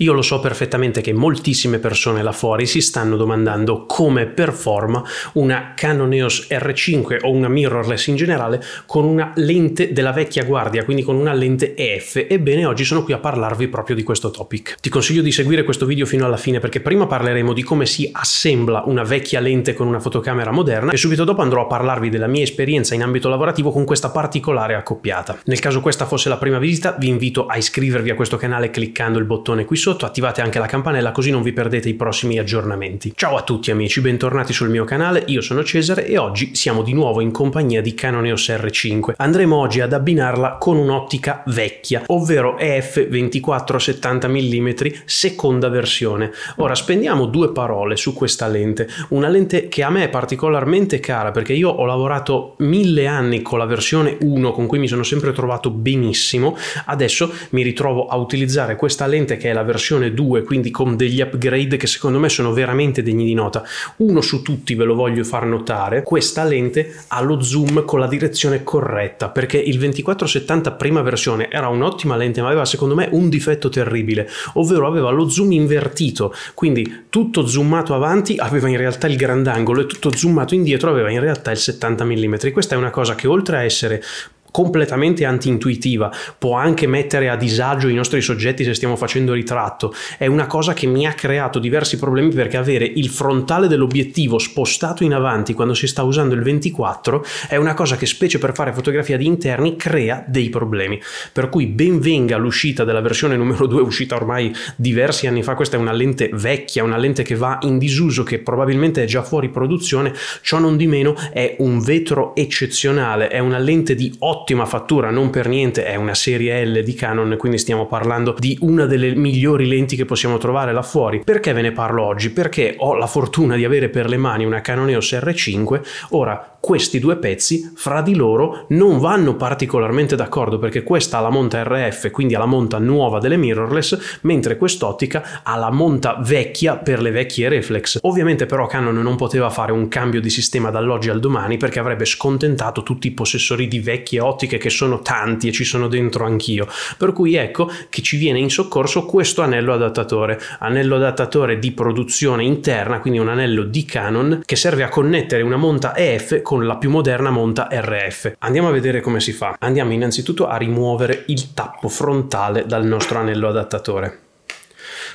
Io lo so perfettamente che moltissime persone là fuori si stanno domandando come performa una Canon EOS R5 o una mirrorless in generale con una lente della vecchia guardia, quindi con una lente EF. Ebbene, oggi sono qui a parlarvi proprio di questo topic. Ti consiglio di seguire questo video fino alla fine perché prima parleremo di come si assembla una vecchia lente con una fotocamera moderna e subito dopo andrò a parlarvi della mia esperienza in ambito lavorativo con questa particolare accoppiata. Nel caso questa fosse la prima visita, vi invito a iscrivervi a questo canale cliccando il bottone qui sotto sotto, attivate anche la campanella così non vi perdete i prossimi aggiornamenti. Ciao a tutti amici, bentornati sul mio canale, io sono Cesare e oggi siamo di nuovo in compagnia di Canon EOS R5. Andremo oggi ad abbinarla con un'ottica vecchia, ovvero EF 24-70 mm seconda versione. Ora spendiamo due parole su questa lente, una lente che a me è particolarmente cara perché io ho lavorato mille anni con la versione 1 con cui mi sono sempre trovato benissimo, adesso mi ritrovo a utilizzare questa lente che è la versione versione 2, quindi con degli upgrade che secondo me sono veramente degni di nota. Uno su tutti ve lo voglio far notare, questa lente ha lo zoom con la direzione corretta, perché il 2470 prima versione era un'ottima lente, ma aveva secondo me un difetto terribile, ovvero aveva lo zoom invertito, quindi tutto zoomato avanti aveva in realtà il grandangolo e tutto zoomato indietro aveva in realtà il 70 mm. Questa è una cosa che oltre a essere completamente antintuitiva, può anche mettere a disagio i nostri soggetti se stiamo facendo ritratto. È una cosa che mi ha creato diversi problemi perché avere il frontale dell'obiettivo spostato in avanti quando si sta usando il 24 è una cosa che specie per fare fotografia di interni crea dei problemi. Per cui ben venga l'uscita della versione numero 2, uscita ormai diversi anni fa, questa è una lente vecchia, una lente che va in disuso, che probabilmente è già fuori produzione, ciò non di meno è un vetro eccezionale, è una lente di 8 ottima fattura, non per niente è una serie L di Canon, quindi stiamo parlando di una delle migliori lenti che possiamo trovare là fuori. Perché ve ne parlo oggi? Perché ho la fortuna di avere per le mani una Canon EOS R5, ora questi due pezzi fra di loro non vanno particolarmente d'accordo perché questa ha la monta RF, quindi ha la monta nuova delle mirrorless, mentre quest'ottica ha la monta vecchia per le vecchie reflex. Ovviamente però Canon non poteva fare un cambio di sistema dall'oggi al domani perché avrebbe scontentato tutti i possessori di vecchie ottiche che sono tanti e ci sono dentro anch'io. Per cui ecco che ci viene in soccorso questo anello adattatore, anello adattatore di produzione interna, quindi un anello di Canon che serve a connettere una monta EF con con la più moderna monta RF. Andiamo a vedere come si fa. Andiamo innanzitutto a rimuovere il tappo frontale dal nostro anello adattatore.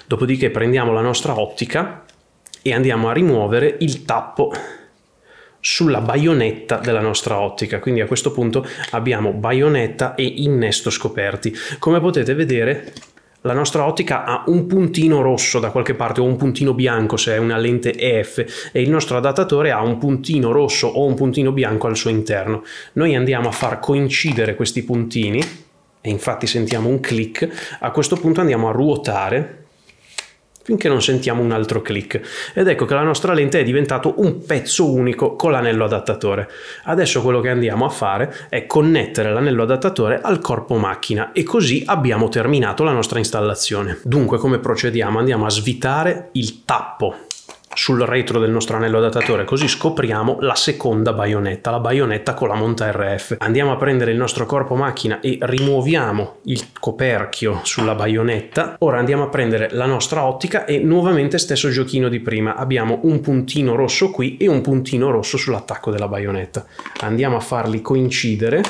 Dopodiché prendiamo la nostra ottica e andiamo a rimuovere il tappo sulla baionetta della nostra ottica. Quindi a questo punto abbiamo baionetta e innesto scoperti. Come potete vedere la nostra ottica ha un puntino rosso da qualche parte o un puntino bianco se è una lente EF e il nostro adattatore ha un puntino rosso o un puntino bianco al suo interno. Noi andiamo a far coincidere questi puntini e infatti sentiamo un click, a questo punto andiamo a ruotare finché non sentiamo un altro click. Ed ecco che la nostra lente è diventato un pezzo unico con l'anello adattatore. Adesso quello che andiamo a fare è connettere l'anello adattatore al corpo macchina e così abbiamo terminato la nostra installazione. Dunque come procediamo? Andiamo a svitare il tappo sul retro del nostro anello adattatore così scopriamo la seconda baionetta, la baionetta con la monta RF. Andiamo a prendere il nostro corpo macchina e rimuoviamo il coperchio sulla baionetta. Ora andiamo a prendere la nostra ottica e nuovamente stesso giochino di prima. Abbiamo un puntino rosso qui e un puntino rosso sull'attacco della baionetta. Andiamo a farli coincidere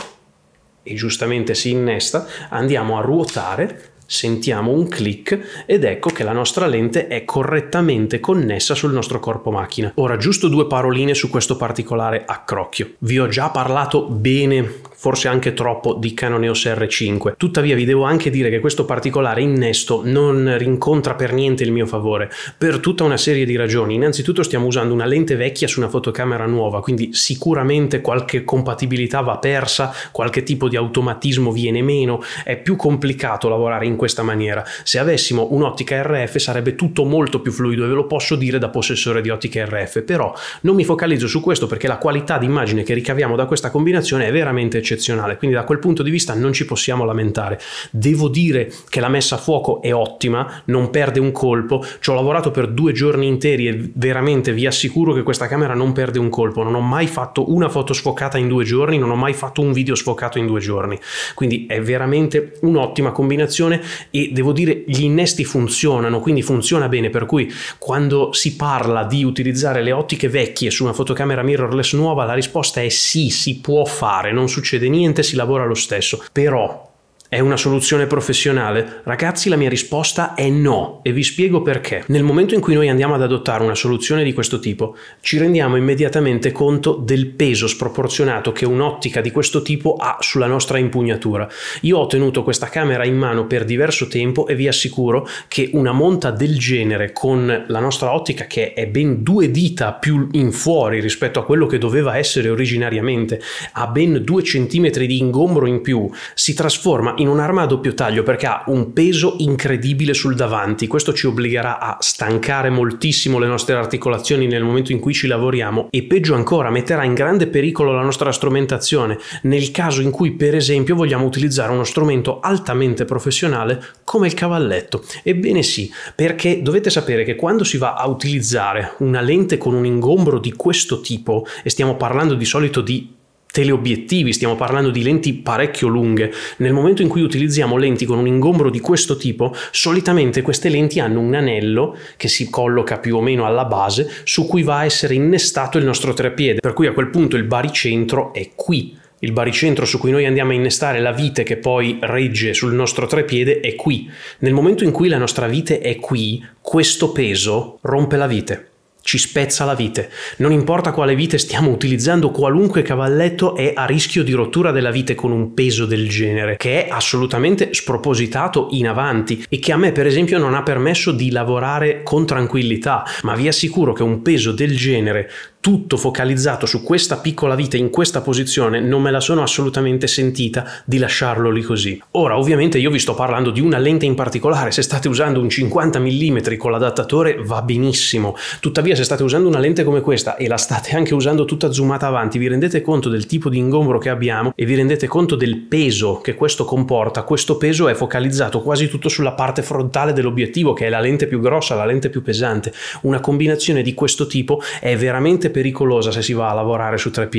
e giustamente si innesta, andiamo a ruotare sentiamo un click ed ecco che la nostra lente è correttamente connessa sul nostro corpo macchina. Ora giusto due paroline su questo particolare accrocchio. Vi ho già parlato bene forse anche troppo di Canon EOS R5. Tuttavia vi devo anche dire che questo particolare innesto non rincontra per niente il mio favore, per tutta una serie di ragioni. Innanzitutto stiamo usando una lente vecchia su una fotocamera nuova, quindi sicuramente qualche compatibilità va persa, qualche tipo di automatismo viene meno, è più complicato lavorare in questa maniera. Se avessimo un'ottica RF sarebbe tutto molto più fluido e ve lo posso dire da possessore di ottica RF, però non mi focalizzo su questo perché la qualità d'immagine che ricaviamo da questa combinazione è veramente eccellente eccezionale, quindi da quel punto di vista non ci possiamo lamentare. Devo dire che la messa a fuoco è ottima, non perde un colpo, ci ho lavorato per due giorni interi e veramente vi assicuro che questa camera non perde un colpo, non ho mai fatto una foto sfocata in due giorni, non ho mai fatto un video sfocato in due giorni, quindi è veramente un'ottima combinazione e devo dire gli innesti funzionano, quindi funziona bene, per cui quando si parla di utilizzare le ottiche vecchie su una fotocamera mirrorless nuova la risposta è sì, si può fare, non succede succede niente, si lavora lo stesso, però è una soluzione professionale? Ragazzi, la mia risposta è no e vi spiego perché. Nel momento in cui noi andiamo ad adottare una soluzione di questo tipo, ci rendiamo immediatamente conto del peso sproporzionato che un'ottica di questo tipo ha sulla nostra impugnatura. Io ho tenuto questa camera in mano per diverso tempo e vi assicuro che una monta del genere con la nostra ottica che è ben due dita più in fuori rispetto a quello che doveva essere originariamente, ha ben due centimetri di ingombro in più, si trasforma in in un'arma a doppio taglio perché ha un peso incredibile sul davanti. Questo ci obbligherà a stancare moltissimo le nostre articolazioni nel momento in cui ci lavoriamo e peggio ancora metterà in grande pericolo la nostra strumentazione nel caso in cui per esempio vogliamo utilizzare uno strumento altamente professionale come il cavalletto. Ebbene sì, perché dovete sapere che quando si va a utilizzare una lente con un ingombro di questo tipo e stiamo parlando di solito di teleobiettivi, stiamo parlando di lenti parecchio lunghe. Nel momento in cui utilizziamo lenti con un ingombro di questo tipo, solitamente queste lenti hanno un anello che si colloca più o meno alla base su cui va a essere innestato il nostro trepiede, per cui a quel punto il baricentro è qui. Il baricentro su cui noi andiamo a innestare la vite che poi regge sul nostro trepiede è qui. Nel momento in cui la nostra vite è qui, questo peso rompe la vite ci spezza la vite. Non importa quale vite stiamo utilizzando, qualunque cavalletto è a rischio di rottura della vite con un peso del genere, che è assolutamente spropositato in avanti e che a me per esempio non ha permesso di lavorare con tranquillità, ma vi assicuro che un peso del genere tutto focalizzato su questa piccola vita in questa posizione, non me la sono assolutamente sentita di lasciarlo lì così. Ora, ovviamente io vi sto parlando di una lente in particolare, se state usando un 50 mm con l'adattatore va benissimo. Tuttavia, se state usando una lente come questa e la state anche usando tutta zoomata avanti, vi rendete conto del tipo di ingombro che abbiamo e vi rendete conto del peso che questo comporta. Questo peso è focalizzato quasi tutto sulla parte frontale dell'obiettivo, che è la lente più grossa, la lente più pesante. Una combinazione di questo tipo è veramente pericolosa se si va a lavorare su tre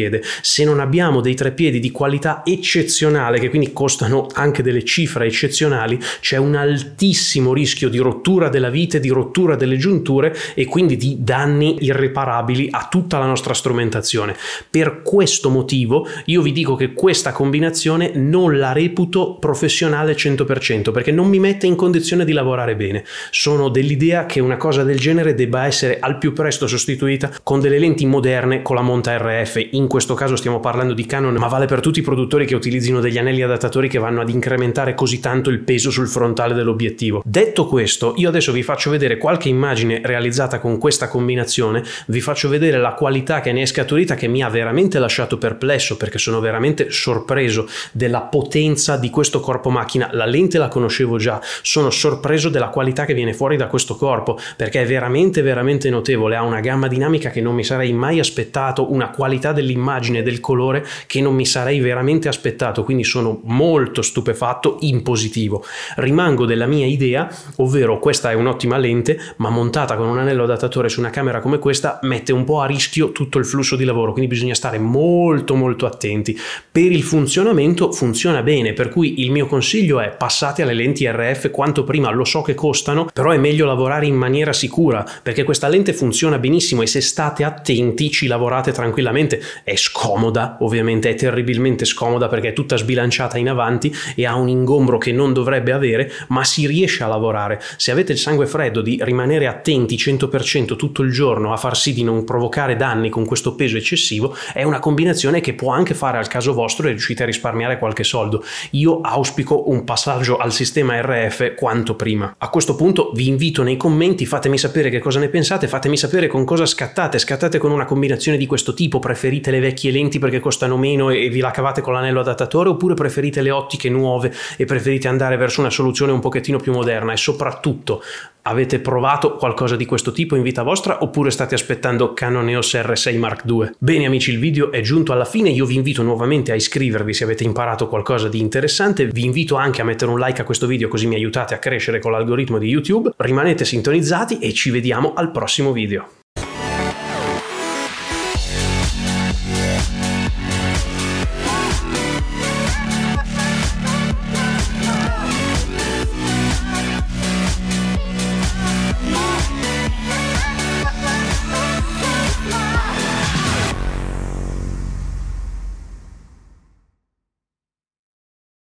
Se non abbiamo dei tre di qualità eccezionale, che quindi costano anche delle cifre eccezionali, c'è un altissimo rischio di rottura della vite, di rottura delle giunture e quindi di danni irreparabili a tutta la nostra strumentazione. Per questo motivo io vi dico che questa combinazione non la reputo professionale 100% perché non mi mette in condizione di lavorare bene. Sono dell'idea che una cosa del genere debba essere al più presto sostituita con delle lenti componenti moderne con la monta RF. In questo caso stiamo parlando di Canon, ma vale per tutti i produttori che utilizzino degli anelli adattatori che vanno ad incrementare così tanto il peso sul frontale dell'obiettivo. Detto questo, io adesso vi faccio vedere qualche immagine realizzata con questa combinazione, vi faccio vedere la qualità che ne è scaturita che mi ha veramente lasciato perplesso perché sono veramente sorpreso della potenza di questo corpo macchina. La lente la conoscevo già, sono sorpreso della qualità che viene fuori da questo corpo perché è veramente veramente notevole, ha una gamma dinamica che non mi sarei mai aspettato, una qualità dell'immagine, del colore che non mi sarei veramente aspettato, quindi sono molto stupefatto in positivo. Rimango della mia idea, ovvero questa è un'ottima lente, ma montata con un anello adattatore su una camera come questa mette un po' a rischio tutto il flusso di lavoro, quindi bisogna stare molto molto attenti. Per il funzionamento funziona bene, per cui il mio consiglio è passate alle lenti RF quanto prima, lo so che costano, però è meglio lavorare in maniera sicura, perché questa lente funziona benissimo e se state attenti 20 ci lavorate tranquillamente. È scomoda, ovviamente, è terribilmente scomoda perché è tutta sbilanciata in avanti e ha un ingombro che non dovrebbe avere, ma si riesce a lavorare. Se avete il sangue freddo di rimanere attenti 100% tutto il giorno a far sì di non provocare danni con questo peso eccessivo, è una combinazione che può anche fare al caso vostro e riuscite a risparmiare qualche soldo. Io auspico un passaggio al sistema RF quanto prima. A questo punto vi invito nei commenti, fatemi sapere che cosa ne pensate, fatemi sapere con cosa scattate, scattate con un una combinazione di questo tipo? Preferite le vecchie lenti perché costano meno e vi la cavate con l'anello adattatore oppure preferite le ottiche nuove e preferite andare verso una soluzione un pochettino più moderna? E soprattutto, avete provato qualcosa di questo tipo in vita vostra oppure state aspettando Canon EOS R6 Mark II? Bene amici, il video è giunto alla fine, io vi invito nuovamente a iscrivervi se avete imparato qualcosa di interessante, vi invito anche a mettere un like a questo video così mi aiutate a crescere con l'algoritmo di YouTube, rimanete sintonizzati e ci vediamo al prossimo video.